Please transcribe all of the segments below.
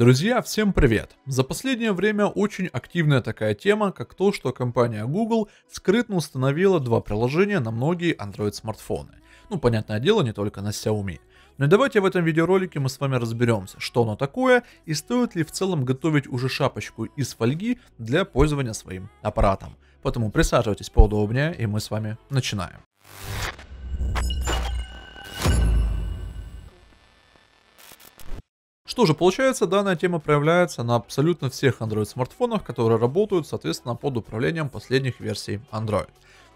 Друзья, всем привет! За последнее время очень активная такая тема, как то, что компания Google скрытно установила два приложения на многие Android смартфоны. Ну, понятное дело, не только на Xiaomi. Но ну давайте в этом видеоролике мы с вами разберемся, что оно такое и стоит ли в целом готовить уже шапочку из фольги для пользования своим аппаратом. Поэтому присаживайтесь поудобнее и мы с вами начинаем. Что же, получается, данная тема проявляется на абсолютно всех Android смартфонах, которые работают, соответственно, под управлением последних версий Android.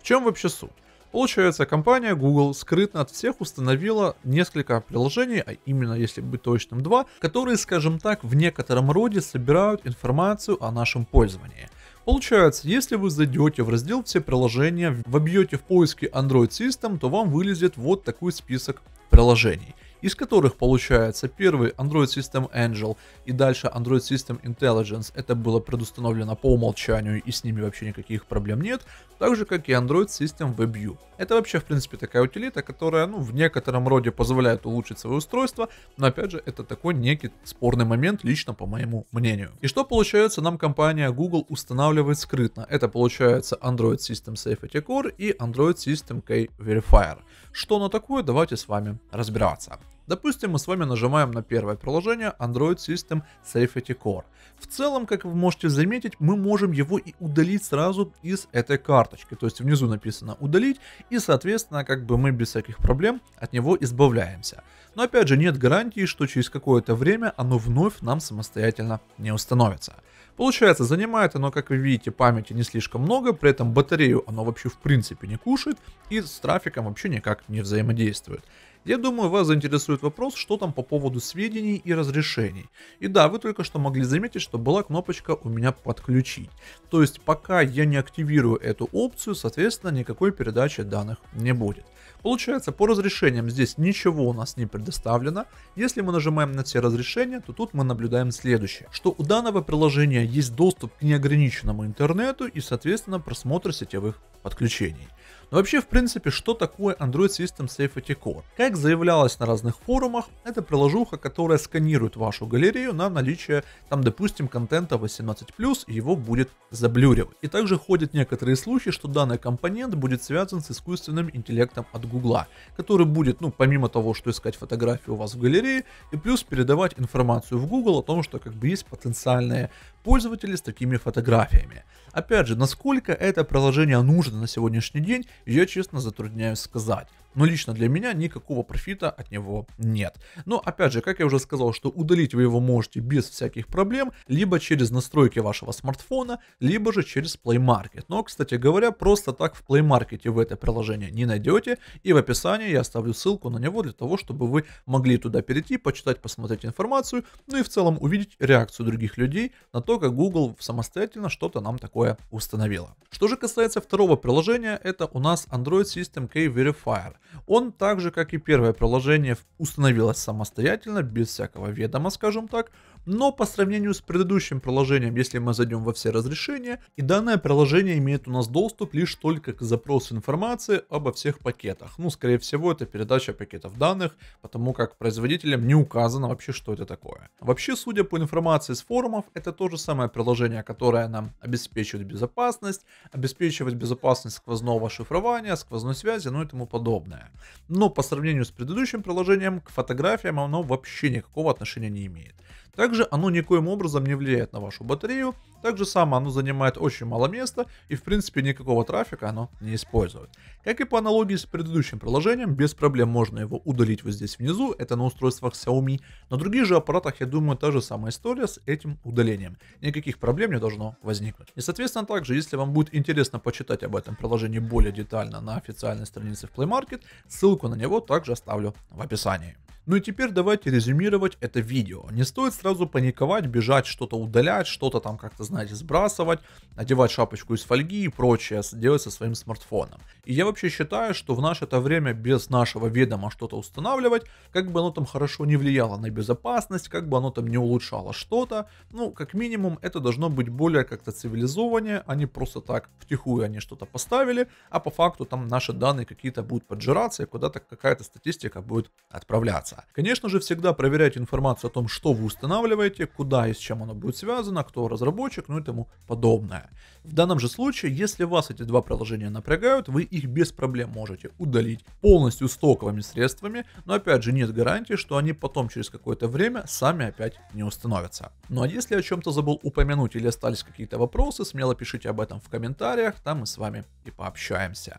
В чем вообще суть? Получается, компания Google скрытно от всех установила несколько приложений, а именно, если быть точным, два, которые, скажем так, в некотором роде собирают информацию о нашем пользовании. Получается, если вы зайдете в раздел «Все приложения», вобьете в поиске Android System, то вам вылезет вот такой список приложений из которых получается первый Android System Angel и дальше Android System Intelligence. Это было предустановлено по умолчанию и с ними вообще никаких проблем нет, так же как и Android System WebView. Это вообще в принципе такая утилита, которая ну, в некотором роде позволяет улучшить свое устройство, но опять же это такой некий спорный момент лично по моему мнению. И что получается нам компания Google устанавливает скрытно? Это получается Android System Safety Core и Android System K Verifier. Что оно такое, давайте с вами разбираться. Допустим, мы с вами нажимаем на первое приложение Android System Safety Core. В целом, как вы можете заметить, мы можем его и удалить сразу из этой карточки. То есть внизу написано «удалить» и, соответственно, как бы мы без всяких проблем от него избавляемся. Но опять же, нет гарантии, что через какое-то время оно вновь нам самостоятельно не установится. Получается, занимает оно, как вы видите, памяти не слишком много, при этом батарею оно вообще в принципе не кушает и с трафиком вообще никак не взаимодействует. Я думаю, вас заинтересует вопрос, что там по поводу сведений и разрешений. И да, вы только что могли заметить, что была кнопочка «У меня подключить». То есть пока я не активирую эту опцию, соответственно, никакой передачи данных не будет. Получается, по разрешениям здесь ничего у нас не предоставлено. Если мы нажимаем на все разрешения, то тут мы наблюдаем следующее, что у данного приложения есть доступ к неограниченному интернету и, соответственно, просмотр сетевых подключений. Но вообще, в принципе, что такое Android System Safety Core? Как заявлялось на разных форумах, это приложуха, которая сканирует вашу галерею на наличие, там, допустим, контента 18+, и его будет заблюривать. И также ходят некоторые слухи, что данный компонент будет связан с искусственным интеллектом от Гугла, который будет, ну, помимо того, что искать фотографии у вас в галерее, и плюс передавать информацию в Google о том, что как бы есть потенциальные пользователей с такими фотографиями. Опять же, насколько это приложение нужно на сегодняшний день, я честно затрудняюсь сказать но лично для меня никакого профита от него нет. Но опять же, как я уже сказал, что удалить вы его можете без всяких проблем, либо через настройки вашего смартфона, либо же через Play Market. Но, кстати говоря, просто так в Play Market вы это приложение не найдете, и в описании я оставлю ссылку на него для того, чтобы вы могли туда перейти, почитать, посмотреть информацию, ну и в целом увидеть реакцию других людей на то, как Google самостоятельно что-то нам такое установила. Что же касается второго приложения, это у нас Android System Key Verifier. Он так же, как и первое приложение, установилось самостоятельно, без всякого ведома, скажем так, но по сравнению с предыдущим приложением, если мы зайдем во все разрешения, и данное приложение имеет у нас доступ лишь только к запросу информации обо всех пакетах. Ну, скорее всего, это передача пакетов данных, потому как производителям не указано вообще, что это такое. Вообще, судя по информации с форумов, это то же самое приложение, которое нам обеспечивает безопасность, обеспечивает безопасность сквозного шифрования, сквозной связи, ну и тому подобное очевидное. Но по сравнению с предыдущим приложением, к фотографиям оно вообще никакого отношения не имеет. Также оно никоим образом не влияет на вашу батарею, так же само оно занимает очень мало места и в принципе никакого трафика оно не использует. Как и по аналогии с предыдущим приложением, без проблем можно его удалить вот здесь внизу, это на устройствах Xiaomi. На других же аппаратах, я думаю, та же самая история с этим удалением. Никаких проблем не должно возникнуть. И соответственно также, если вам будет интересно почитать об этом приложении более детально на официальной странице в Play Market, ссылку на него также оставлю в описании. Ну и теперь давайте резюмировать это видео. Не стоит сразу паниковать, бежать, что-то удалять, что-то там как-то, знаете, сбрасывать, надевать шапочку из фольги и прочее делать со своим смартфоном. И я вообще считаю, что в наше это время без нашего ведома что-то устанавливать, как бы оно там хорошо не влияло на безопасность, как бы оно там не улучшало что-то, ну, как минимум, это должно быть более как-то цивилизованнее, а не просто так втихую они что-то поставили, а по факту там наши данные какие-то будут поджираться и куда-то какая-то статистика будет отправляться конца. Конечно же, всегда проверяйте информацию о том, что вы устанавливаете, куда и с чем оно будет связано, кто разработчик, ну и тому подобное. В данном же случае, если вас эти два приложения напрягают, вы их без проблем можете удалить полностью стоковыми средствами, но опять же нет гарантии, что они потом через какое-то время сами опять не установятся. Ну а если о чем-то забыл упомянуть или остались какие-то вопросы, смело пишите об этом в комментариях, там мы с вами и пообщаемся.